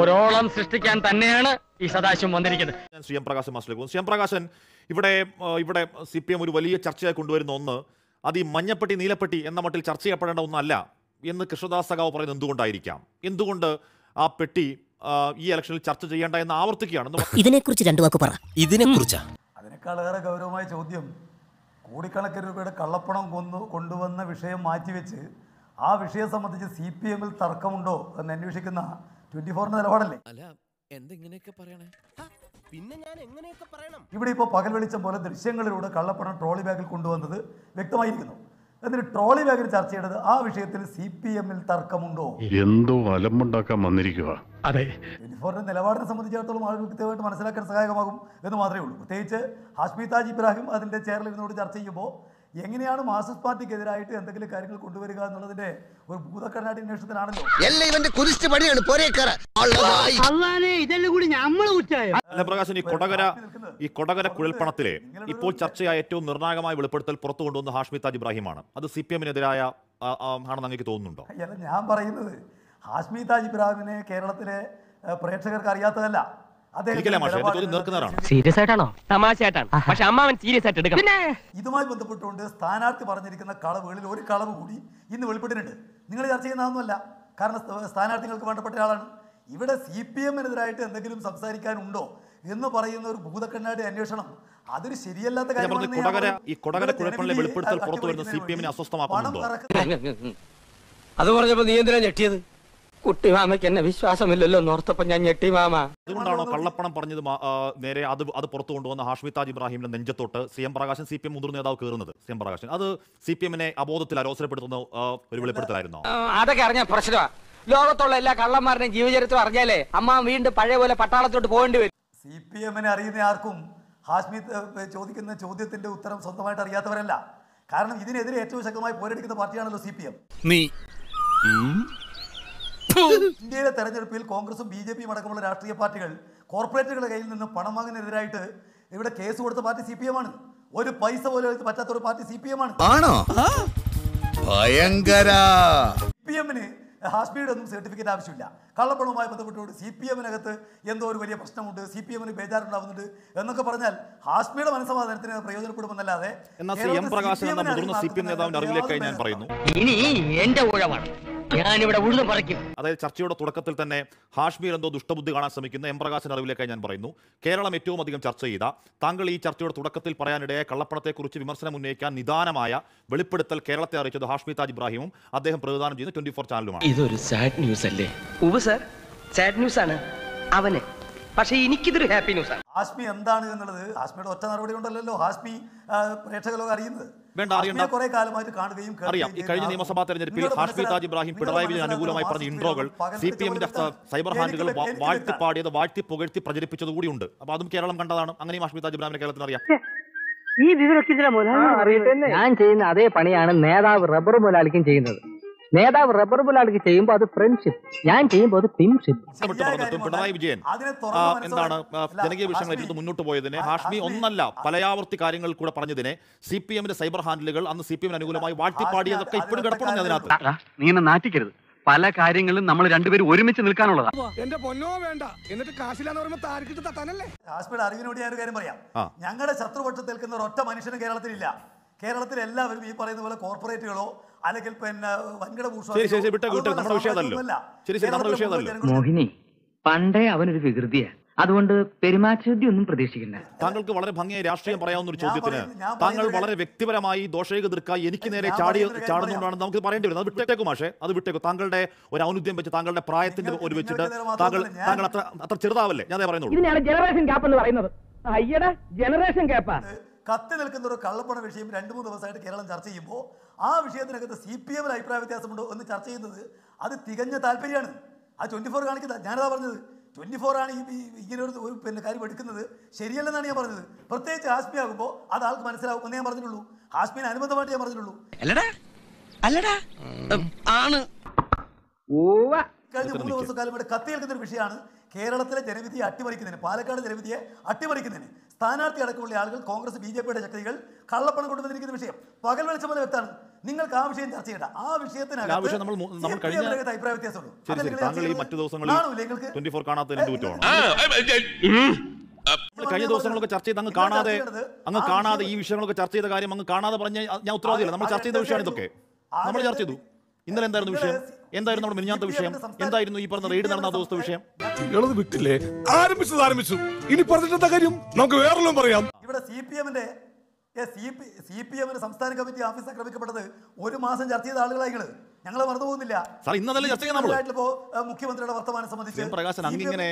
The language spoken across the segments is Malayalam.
ഒരോളം സൃഷ്ടിക്കാൻ തന്നെയാണ് ഈ സദാശിവം വന്നിരിക്കുന്നത് C M Prakashan master C M Prakashan ഇവിടെ ഇവിടെ സി പി എം ഒരു വലിയ ചർച്ചയായി കൊണ്ടുവരുന്ന ഒന്ന് അത് ഈ മഞ്ഞപ്പെട്ടി നീലപ്പെട്ടി എന്ന മട്ടിൽ ചർച്ച ചെയ്യപ്പെടേണ്ട ഒന്നല്ല എന്ന് കൃഷ്ണദാസ് സഖാവ് പറയുന്നത് എന്തുകൊണ്ടായിരിക്കാം എന്തുകൊണ്ട് ആ പെട്ടി ഈ ഇലക്ഷനിൽ ചർച്ച ചെയ്യേണ്ട എന്ന് ആവർത്തിക്കുകയാണ് ഇതിനെക്കുറിച്ച് രണ്ടു വാക്ക് പറ അതിനേക്കാൾ അതിനേക്കാളേറെ ഗൗരവമായ ചോദ്യം കോടിക്കണക്കിന് രൂപയുടെ കള്ളപ്പണം കൊന്നു കൊണ്ടുവന്ന വിഷയം മാറ്റിവെച്ച് ആ വിഷയം സംബന്ധിച്ച് സി പി എമ്മിൽ തർക്കമുണ്ടോ എന്ന് അന്വേഷിക്കുന്ന ട്വന്റി ഫോറിന്റെ നിലപാടല്ലേ അല്ല എന്തെങ്ങനെയൊക്കെ പറയണേ പിന്നെ ഞാൻ എങ്ങനെയൊക്കെ പറയണം ഇവിടെ ഇപ്പോൾ പകൽ വെളിച്ചം പോലെ ദൃശ്യങ്ങളിലൂടെ കള്ളപ്പണം ട്രോളി ബാഗിൽ കൊണ്ടുവന്നത് വ്യക്തമായിരിക്കുന്നു എന്നിട്ട് ട്രോളി ബാഗിൽ ചർച്ച ചെയ്തത് ആ വിഷയത്തിൽ സി പി എമ്മിൽ തർക്കമുണ്ടോ എന്തോ അലമ്പുണ്ടാക്കാൻ വന്നിരിക്കുക അതെ ഫോറിന്റെ നിലപാടിനെ സംബന്ധിച്ചിടത്തോളം ആളുകൾ കൃത്യമായിട്ട് മനസ്സിലാക്കാൻ സഹായകമാകും എന്ന് മാത്രമേ ഉള്ളൂ പ്രത്യേകിച്ച് ഹാഷ്മി താജ് ഇബ്രാഹിം അതിന്റെ ഇരുന്നോട് ചർച്ച ചെയ്യുമ്പോൾ എങ്ങനെയാണ് പാർട്ടിക്ക് എതിരായിട്ട് എന്തെങ്കിലും കാര്യങ്ങൾ കൊണ്ടുവരിക എന്നുള്ളതിന്റെ ഒരു ഭൂതക്കടനാട്ടി ഈ കൊടകര ഈ കൊടകര കുഴൽപ്പണത്തിലെ ഇപ്പോൾ ചർച്ചയായ ഏറ്റവും നിർണായകമായ വെളിപ്പെടുത്തൽ പുറത്തു കൊണ്ടുവന്ന ഹാഷ്മി താജ് ഇബ്രാഹിമാണ് അത് സി പി എമ്മിനെതിരായ ആണെന്ന് അങ്ങേക്ക് തോന്നുന്നുണ്ടോ ഞാൻ പറയുന്നത് ഹാഷ്മി താജ് ഇബ്രാഹിമിനെ കേരളത്തിലെ പ്രേക്ഷകർക്ക് അറിയാത്തതല്ല സീരിയസ് ആയിട്ടാണോ പക്ഷെ അമ്മാവൻ സീരിയസ് ആയിട്ട് ഇതുമായി ബന്ധപ്പെട്ടുകൊണ്ട് സ്ഥാനാർത്ഥി പറഞ്ഞിരിക്കുന്ന കളവുകളിൽ ഒരു കളവ് കൂടി ഇന്ന് വെളിപ്പെട്ടിട്ടുണ്ട് നിങ്ങൾ ചർച്ച ചെയ്യുന്നതൊന്നുമല്ല കാരണം സ്ഥാനാർത്ഥികൾക്ക് വേണ്ടപ്പെട്ട ആളാണ് ഇവിടെ സി പി എമ്മിനെതിരായിട്ട് എന്തെങ്കിലും സംസാരിക്കാനുണ്ടോ എന്ന് പറയുന്ന ഒരു ഭൂതക്കണ്ണാടി അന്വേഷണം അതൊരു ശരിയല്ലാത്ത കാര്യമാണ് അത് പറഞ്ഞപ്പോ നീ എന്തിനാ ഞെട്ടിയത് കുട്ടിമാമയ്ക്ക് എന്നെ വിശ്വാസമില്ലല്ലോ എന്നോർത്തപ്പോ ഞാൻ ഞെട്ടിമാമ മാമ അതുകൊണ്ടാണോ കള്ളപ്പണം പറഞ്ഞത് നേരെ അത് അത് പുറത്തു കൊണ്ടുവന്ന ഹാഷ്മി താജ് ഇബ്രാഹിമിന്റെ നെഞ്ചത്തോട്ട് C M Prakashan C P M മുതിർന്ന നേതാവ് കയറുന്നത് സി എം പ്രകാശൻ അത് സി പി എമ്മിനെ അബോധത്തിൽ അരോസരപ്പെടുത്തുന്ന ഒരു വെളിപ്പെടുത്തലായിരുന്നു അതൊക്കെ അറിഞ്ഞ പ്രശ്നമാ ലോകത്തുള്ള എല്ലാ കള്ളന്മാരുടെയും ജീവചരിത്രം അറിഞ്ഞാലേ അമ്മ വീണ്ടും പഴയ പോലെ പട്ടാളത്തോട്ട് പോകേണ്ടി വരും സി പി എമ്മിനെ അറിയുന്ന ആർക്കും ഹാഷ്മി ചോദിക്കുന്ന ചോദ്യത്തിന്റെ ഉത്തരം സ്വന്തമായിട്ട് അറിയാത്തവരല്ല കാരണം ഇതിനെതിരെ ഏറ്റവും ശക്തമായി പോരടിക്കുന്ന പാർട്ടിയാണല്ലോ സി പി എം നീ ഇന്ത്യയിലെ തെരഞ്ഞെടുപ്പിൽ കോൺഗ്രസും ബി ജെ പിയും അടക്കമുള്ള രാഷ്ട്രീയ പാർട്ടികൾ കോർപ്പറേറ്റുകളുടെ കയ്യിൽ നിന്ന് പണം വാങ്ങുന്നതിനെതിരായിട്ട് ഇവിടെ കേസ് കൊടുത്ത പാർട്ടി സി പി എം ആണ് ഒരു പൈസ പോലും പറ്റാത്ത ഒരു പാർട്ടി സി പി എം ആണ് ആണോ ഭയങ്കര ഹാസ്പിയുടെ ഒന്നും സർട്ടിഫിക്കറ്റ് ആവശ്യമില്ല കള്ളപ്പണവുമായി ബന്ധപ്പെട്ടുകൊണ്ട് സി പി എമ്മിനകത്ത് എന്തോ ഒരു വലിയ പ്രശ്നമുണ്ട് സി പി എമ്മിന് ബേജാറുണ്ടാവുന്നുണ്ട് എന്നൊക്കെ പറഞ്ഞാൽ ഹാസ്മിയുടെ മനസ്സമാധാനത്തിന് പ്രയോജനപ്പെടുമെന്നല്ലാതെ എന്ന സി എം നേതാവിന്റെ ഞാൻ പറയുന്നു ഇനി എന്റെ ഊഴമാണ് അതായത് ചർച്ചയുടെ തുടക്കത്തിൽ തന്നെ ഹാഷ്മീർ എന്തോ ദുഷ്ടബുദ്ധി കാണാൻ ശ്രമിക്കുന്ന എം പ്രകാശൻ അറിവിലേക്കായി ഞാൻ പറയുന്നു കേരളം ഏറ്റവും അധികം ചർച്ച ചെയ്ത താങ്കൾ ഈ ചർച്ചയുടെ തുടക്കത്തിൽ പറയാനിടയായ കള്ളപ്പണത്തെക്കുറിച്ച് വിമർശനം ഉന്നയിക്കാൻ നിദാനമായ വെളിപ്പെടുത്തൽ കേരളത്തെ അറിയിച്ചത് ഹാഷ്മി താജ് ഇബ്രാഹിമും അദ്ദേഹം പ്രതിദാനം ചെയ്യുന്ന ട്വന്റി ഫോർ ചാനലുമാണ് ഇതൊരു സാഡ് ന്യൂസ് അല്ലേ സാഡ് ന്യൂസ് ആണ് അവന് പക്ഷേ എനിക്കിതൊരു ഹാപ്പി ന്യൂസ് ആണ് ഹാസ്മി എന്താണ് എന്നുള്ളത് ഹാസ്മിയുടെ ഒറ്റ നടപടി കൊണ്ടല്ലല്ലോ ഹാസ്മി പ്രേക്ഷകലോകം അറിയുന്നത് വേണ്ട അറിയണ്ട കുറെ കാലമായിട്ട് കാണുകയും അറിയാം ഈ കഴിഞ്ഞ നിയമസഭാ തെരഞ്ഞെടുപ്പിൽ ഹാഷ്മി താജ് ഇബ്രാഹിം പിണറായി വിജയൻ അനുകൂലമായി പറഞ്ഞ ഇൻട്രോകൾ സി പി എമ്മിന്റെ സൈബർ ഹാൻഡുകൾ വാഴ്ത്തി പാടിയത് വാഴ്ത്തി പുകഴ്ത്തി പ്രചരിപ്പിച്ചത് കൂടിയുണ്ട് അപ്പൊ അതും കേരളം കണ്ടതാണ് അങ്ങനെയും ഹാഷ്മി താജ് ഇബ്രാഹിമിനെ കേരളത്തിന് അറിയാം ഈ വിവരൊക്കെ ഞാൻ ചെയ്യുന്ന അതേ പണിയാണ് നേതാവ് റബ്ബർ മുലാളിക്കും ചെയ്യുന്നത് നേതാവ് റബ്ബർ ബുലാളിക്ക് ചെയ്യുമ്പോൾ അത് ഫ്രണ്ട്ഷിപ്പ് ഞാൻ ചെയ്യുമ്പോൾ അത് ടീംഷിപ്പ് പിണറായി വിജയൻ എന്താണ് ജനകീയ വിഷയങ്ങൾ ഏറ്റെടുത്ത് മുന്നോട്ട് പോയതിനെ ഹാഷ്മി ഒന്നല്ല പലയാവർത്തി കാര്യങ്ങൾ കൂടെ പറഞ്ഞതിനെ സി പി എമ്മിന്റെ സൈബർ ഹാൻഡിലുകൾ അന്ന് സി പി എമ്മിന് അനുകൂലമായി വാഴ്ത്തിപ്പാടിയതൊക്കെ ഇപ്പോഴും കിടപ്പുണ്ട് അതിനകത്ത് നീ എന്നെ നാറ്റിക്കരുത് പല കാര്യങ്ങളും നമ്മൾ രണ്ടുപേരും ഒരുമിച്ച് നിൽക്കാനുള്ളതാണ് എന്റെ പൊന്നോ വേണ്ട എന്നിട്ട് കാശിലാന്ന് പറയുമ്പോൾ താരക്കിട്ട് തട്ടാനല്ലേ ഹാസ്പിയുടെ അറിവിനോട് ഞാൻ ഒരു കാര്യം പറയാം ഞങ്ങളുടെ ശത്രുപക്ഷത്തിൽ നിൽക്കുന്ന ഒറ്റ മനുഷ്യനും കേരളത്തിലില്ല കേരളത്തിൽ എല്ലാവരും ഈ പറയുന്ന പോലെ കോർപ്പറേറ്റുകളോ അല്ലെങ്കിൽ നമ്മുടെ നമ്മുടെ മോഹിനി പണ്ടേ അവനൊരു വികൃതിയാ അതുകൊണ്ട് പെരുമാറ്റി ഒന്നും പ്രതീക്ഷിക്കില്ല താങ്കൾക്ക് വളരെ ഭംഗിയായി രാഷ്ട്രീയം പറയാവുന്ന ഒരു ചോദ്യത്തിന് താങ്കൾ വളരെ വ്യക്തിപരമായി ദോഷേക ദീർഘായി എനിക്ക് നേരെ ചാടി ചാടുന്നുകൊണ്ടാണ് നമുക്ക് പറയേണ്ടി വരുന്നത് അത് വിട്ടേക്കും മാഷേ അത് വിട്ടേക്കും താങ്കളുടെ ഒരു ഔന്നിധ്യം വെച്ച് താങ്കളുടെ പ്രായത്തിന്റെ ഒരു വെച്ചിട്ട് താങ്കൾ താങ്കൾ അത്ര അത്ര ചെറുതാവല്ലേ ഞാൻ പറയുന്നുള്ളൂ ജനറേഷൻ ഗ്യാപ്പ് എന്ന് പറയുന്നത് ജനറേഷൻ ഗ്യാപ്പാ കത്തി നിൽക്കുന്ന ഒരു കള്ളപ്പണ വിഷയം രണ്ടു മൂന്ന് ദിവസമായിട്ട് കേരളം ചർച്ച ചെയ്യുമ്പോൾ ആ വിഷയത്തിനകത്ത് സി പി എമ്മിൽ അഭിപ്രായ വ്യത്യാസമുണ്ടോ എന്ന് ചർച്ച ചെയ്യുന്നത് അത് തികഞ്ഞ താല്പര്യമാണ് ആ ട്വൻറ്റി ഫോർ കാണിക്കുന്നത് ഞാനതാ പറഞ്ഞത് ട്വൻറ്റി ഫോറാണ് ഈ ഇങ്ങനെ ഒരു പിന്നെ കാര്യം എടുക്കുന്നത് ശരിയല്ലെന്നാണ് ഞാൻ പറഞ്ഞത് പ്രത്യേകിച്ച് ഹാസ്മി ആകുമ്പോൾ അത് ആൾക്ക് മനസ്സിലാവും ഞാൻ പറഞ്ഞിട്ടുള്ളൂ ഹാസ്മിന് അനുബന്ധമായിട്ട് ഞാൻ പറഞ്ഞിട്ടുള്ളൂ ആണ് കഴിഞ്ഞ മൂന്ന് കാലം ഇവിടെ കത്തിയേൽക്കുന്ന ഒരു വിഷയമാണ് കേരളത്തിലെ ജനവിധിയെ അട്ടിമറിക്കുന്നതിന് പാലക്കാട് ജനവിധിയെ അട്ടിമറിക്കുന്നതിന് സ്ഥാനാർത്ഥി അടക്കമുള്ള ആളുകൾ കോൺഗ്രസ് ബി ജെ പിയുടെ ശക്തികൾ കള്ളപ്പണം കൊണ്ടുവന്നിരിക്കുന്ന വിഷയം പകൽ വെളിച്ചം പോലെ വ്യക്തമാണ് നിങ്ങൾക്ക് ആ വിഷയം ചർച്ച ചെയ്യേണ്ട ആ വിഷയത്തിനകത്ത് അഭിപ്രായ വ്യത്യാസമുള്ളൂ കഴിഞ്ഞ ദിവസങ്ങളൊക്കെ ചർച്ച ചെയ്ത് അങ്ങ് കാണാതെ അങ്ങ് കാണാതെ ഈ വിഷയങ്ങളൊക്കെ ചർച്ച ചെയ്ത കാര്യം അങ്ങ് കാണാതെ പറഞ്ഞ ഞാൻ ഉത്തരവാദിയല്ല നമ്മൾ ചർച്ച ചെയ്ത വിഷയമാണ് ഇതൊക്കെ നമ്മൾ ചർച്ച ചെയ്തു ഇന്നലെ എന്തായിരുന്നു വിഷയം എന്തായിരുന്നു അവിടെ മിനിഞ്ഞാത്ത വിഷയം എന്തായിരുന്നു ഈ പറഞ്ഞ റെയ്ഡ് നടന്ന ദിവസത്തെ വിഷയം നിങ്ങളത് വിട്ടില്ലേ ആരംഭിച്ചത് ആരംഭിച്ചു ഇനി പറഞ്ഞിട്ട് കാര്യം നമുക്ക് വേറെല്ലാം പറയാം ഇവിടെ സി പി എമ്മിന്റെ സി പി എമ്മിന് സംസ്ഥാന കമ്മിറ്റി ഓഫീസ് ആക്രമിക്കപ്പെട്ടത് ഒരു മാസം ചർച്ച ചെയ്ത ആളുകളാണ് ഞങ്ങൾ മറന്നു പോകുന്നില്ല ഇന്നലെ ചർച്ച മുഖ്യമന്ത്രിയുടെ വർത്തമാനം സംബന്ധിച്ച് പ്രകാശൻ അങ്ങനെ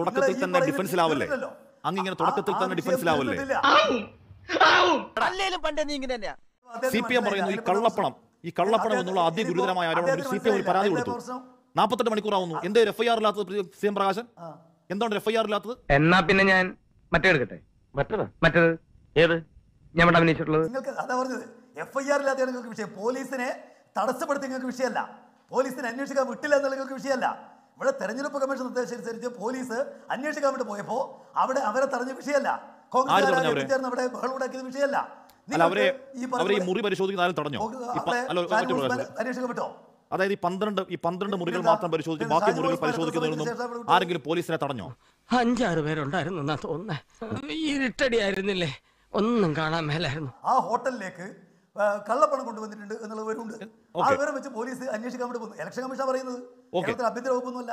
തുടക്കത്തിൽ തന്നെ ഡിഫൻസിലാവല്ലേ അങ്ങിങ്ങനെ തുടക്കത്തിൽ തന്നെ ഡിഫൻസിലാവല്ലേ സി പി എം പറയുന്നു ഈ കള്ളപ്പണം ഈ കള്ളപ്പണം എന്നുള്ള അതി ഗുരുതരമായ ആരോപണം സി പി പരാതി കൊടുത്തു നാൽപ്പത്തെട്ട് മണിക്കൂറാവുന്നു എന്തേ എഫ് ഐ ആർ ഇല്ലാത്തത് സി എം പ്രകാശൻ എന്തുകൊണ്ട് എഫ് ഐ ആർ ഇല്ലാത്തത് എന്നാ പിന്നെ ഞാൻ മറ്റേ എടുക്കട്ടെ മറ്റേതാ ഏത് ഞാൻ അഭിനയിച്ചിട്ടുള്ളത് നിങ്ങൾക്ക് അതാ നിങ്ങൾക്ക് പോലീസിനെ തടസ്സപ്പെടുത്തി നിങ്ങൾക്ക് വിഷയമല്ല പോലീസിനെ അന്വേഷിക്കാൻ വിട്ടില്ല എന്നുള്ള നിങ്ങൾക്ക് വിഷയമല്ല ഇവിടെ തെരഞ്ഞെടുപ്പ് കമ്മീഷൻ അനുസരിച്ച് പോലീസ് അന്വേഷിക്കാൻ വേണ്ടി പോയപ്പോൾ അവിടെ അവരെ തടഞ്ഞ വിഷയമല്ല കോൺഗ്രസ് ചേർന്ന് അവിടെ ബഹളം ഉണ്ടാക്കിയത് വിഷയമല്ല അല്ല അവരെ അവരെ ഈ മുറി പരിശോധിക്കുന്ന ആരും തടഞ്ഞോ അതായത് ഈ പന്ത്രണ്ട് ഈ പന്ത്രണ്ട് മുറികൾ മാത്രം പരിശോധിച്ച് ബാക്കി മുറികൾ പരിശോധിക്കുന്നതിനൊന്നും ആരെങ്കിലും പോലീസിനെ തടഞ്ഞോ അഞ്ചാറ് പേരുണ്ടായിരുന്നു എന്നാ തോന്നുന്നത് ഒന്നും കാണാൻ മേലായിരുന്നു ആ ഹോട്ടലിലേക്ക് കള്ളപ്പണം കൊണ്ടുവന്നിട്ടുണ്ട് എന്നുള്ള വിവരമുണ്ട് ആ വിവരം വെച്ച് പോലീസ് അന്വേഷിക്കാൻ വേണ്ടി പോകുന്നു ഇലക്ഷൻ കമ്മീഷൻ പറയുന്നത് കേരളത്തിൽ അഭ്യന്തര വകുപ്പൊന്നുമല്ല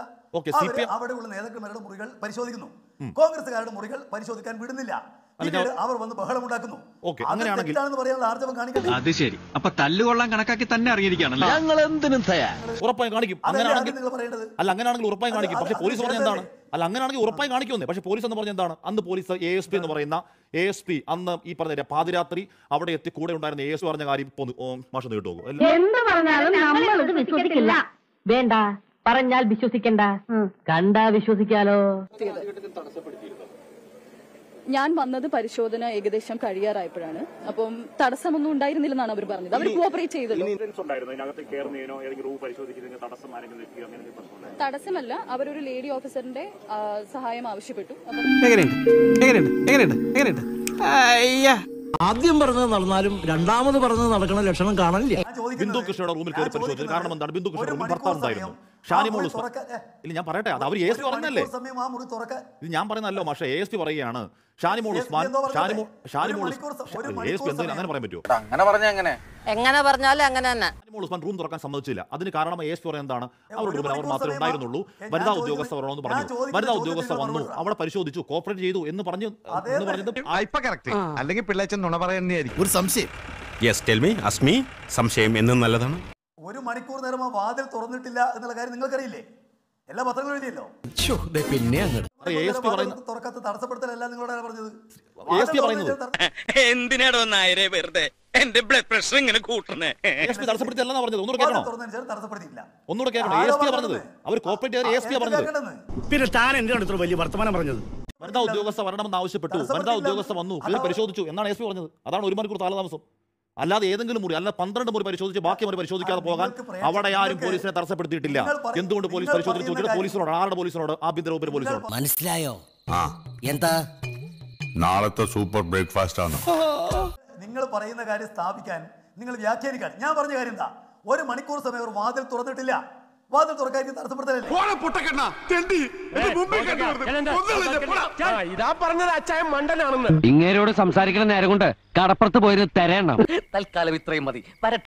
അവിടെയുള്ള നേതാക്കന്മാരുടെ മുറികൾ പരിശോധിക്കുന്നു കോൺഗ്രസ്സുകാരുടെ മുറികൾ പരിശോധിക്കാൻ വിടുന്നില്ല അവർ വന്ന് ബഹളം ഉണ്ടാക്കുന്നു അങ്ങനെയാണെങ്കിൽ അത് ശരി അപ്പൊ തല്ലുകൊള്ളാൻ കണക്കാക്കി തന്നെ അറിഞ്ഞിരിക്കുകയാണല്ലോ ഞങ്ങൾ എന്തിനും ഉറപ്പായി കാണിക്കും അങ്ങനെയാണെങ്കിൽ അല്ല അങ്ങനെയാണെങ്കിൽ ഉറപ്പായി കാണിക്കും പക്ഷെ പോലീസ് പറഞ്ഞ എന്താണ് അല്ല അങ്ങനെയാണെങ്കിൽ ഉറപ്പായി കാണിക്കുമെന്നേ പക്ഷേ പോലീസ് എന്ന് പറഞ്ഞ എന്താണ് അന്ന് പോലീസ് എ എസ് പി എന്ന് പറയുന്ന എ എസ് പി അന്ന് ഈ പറഞ്ഞ പാതിരാത്രി അവിടെ എത്തി കൂടെ ഉണ്ടായിരുന്ന എ എസ് പറഞ്ഞ കാര്യം മാഷം നീട്ടു വേണ്ട പറഞ്ഞാൽ വിശ്വസിക്കണ്ട കണ്ടാ വിശ്വസിക്കാലോ ഞാൻ വന്നത് പരിശോധന ഏകദേശം കഴിയാറായപ്പോഴാണ് അപ്പം തടസ്സമൊന്നും എന്നാണ് അവർ പറഞ്ഞത് അവർ കോപ്പറേറ്റ് ചെയ്തത് തടസ്സമല്ല അവരൊരു ലേഡി ഓഫീസറിന്റെ സഹായം ആവശ്യപ്പെട്ടു ആദ്യം പറഞ്ഞത് നടന്നാലും രണ്ടാമത് പറഞ്ഞത് നടക്കണ ലക്ഷണം കാണാനില്ല ബിന്ദു കൃഷ്ണയുടെ റൂമിൽ കയറി പരിശോധിച്ചത് കാരണം എന്താണ് ബിന്ദു കൃഷ്ണ റൂമിൽ ഭർത്താവ് ഉണ്ടായിരുന്നു ഷാനിമോൾ ഇല്ല ഞാൻ പറയട്ടെ അത് അവർ എ എസ് പി പറഞ്ഞല്ലേ ഇത് ഞാൻ പറയുന്നല്ലോ മാഷെ എ എസ് പി പറയുകയാണ് Shanimol Usman Shanimol Shanimol A S P എന്തെങ്കിലും അങ്ങനെ പറയാൻ പറ്റുമോ അങ്ങനെ പറഞ്ഞ അങ്ങനെ എങ്ങനെ പറഞ്ഞാലും അങ്ങനെ തന്നെ ഷാനിമോൾ ഉസ്മാൻ റൂം തുറക്കാൻ സമ്മതിച്ചില്ല അതിന് കാരണം എ എസ് പി പറയുന്നത് എന്താണ് അവരുടെ റൂമിൽ അവർ മാത്രമേ ഉണ്ടായിരുന്നുള്ളൂ വനിതാ ഉദ്യോഗസ്ഥ വരണമെന്ന് പറഞ്ഞു വനിതാ ഉദ്യോഗസ്ഥ വന്നു അവിടെ പരിശോധിച്ചു കോപ്പറേറ്റ് ചെയ്തു എന്ന് പറഞ്ഞു എന്ന് പറഞ്ഞത് അല്ലെങ്കിൽ പിള്ളേച്ചൻ നുണ പറയുന്നതായിരിക്കും ഒരു സംശയം യെസ് ടെൽ മീ അസ്മി സംശയം എന്നും നല്ലതാണ് ഒരു മണിക്കൂർ നേരം ആ വാതിൽ തുറന്നിട്ടില്ല എന്നുള്ള കാര്യം നിങ്ങൾക്കറിയില്ലേ എല്ലാ പത്രങ്ങളും എഴുതിയല്ലോ പിന്നെ തുറക്കത്ത് തടസ്സപ്പെടുത്തലല്ല നിങ്ങളോട് പറഞ്ഞത് എന്തിനാടോ നായരെ വെറുതെ എന്റെ ബ്ലഡ് പ്രഷർ ഇങ്ങനെ കൂട്ടണേ പറഞ്ഞത് പറഞ്ഞത് അവർ കോർപ്പറേറ്റ് പറഞ്ഞത് പിന്നെ താൻ എന്തിനാണ് ഇത്ര വലിയ വർത്തമാനം പറഞ്ഞത് വനിതാ ഉദ്യോഗസ്ഥ വരണമെന്ന് ആവശ്യപ്പെട്ടു വനിതാ ഉദ്യോഗസ്ഥ വന്നു പരിശോധിച്ചു എന്നാണ് എസ് പി പറഞ്ഞത് അതാണ് ഒരു മണിക്കൂർ താലതാമസം അല്ലാതെ ഏതെങ്കിലും മുറി അല്ല പന്ത്രണ്ട് മുറി പരിശോധിച്ച് ബാക്കി മുറി പരിശോധിക്കാതെ പോകാൻ അവിടെ ആരും പോലീസിനെ തടസ്സപ്പെടുത്തിയിട്ടില്ല എന്തുകൊണ്ട് പോലീസ് പരിശോധിച്ച് പോലീസിനോട് ആരുടെ പോലീസിനോട് ആഭ്യന്തര വകുപ്പിന് പോലീസിനോട് മനസ്സിലായോ എന്താ നാളത്തെ സൂപ്പർ ബ്രേക്ക്ഫാസ്റ്റ് ആണ് നിങ്ങൾ പറയുന്ന കാര്യം സ്ഥാപിക്കാൻ നിങ്ങൾ വ്യാഖ്യാനിക്കാൻ ഞാൻ പറഞ്ഞ കാര്യം എന്താ ഒരു മണിക്കൂർ സമയം വാതിൽ തുറന്നിട്ടില്ല വാതിൽ തുറക്കാതിരിക്കും ഇതാ പറഞ്ഞത് മണ്ടനാണെന്ന് ഇങ്ങേരോട് സംസാരിക്കുന്ന നേരം കൊണ്ട് കടപ്പുറത്ത് പോയിരുന്നു തെരയണം തൽക്കാലം ഇത്രയും മതി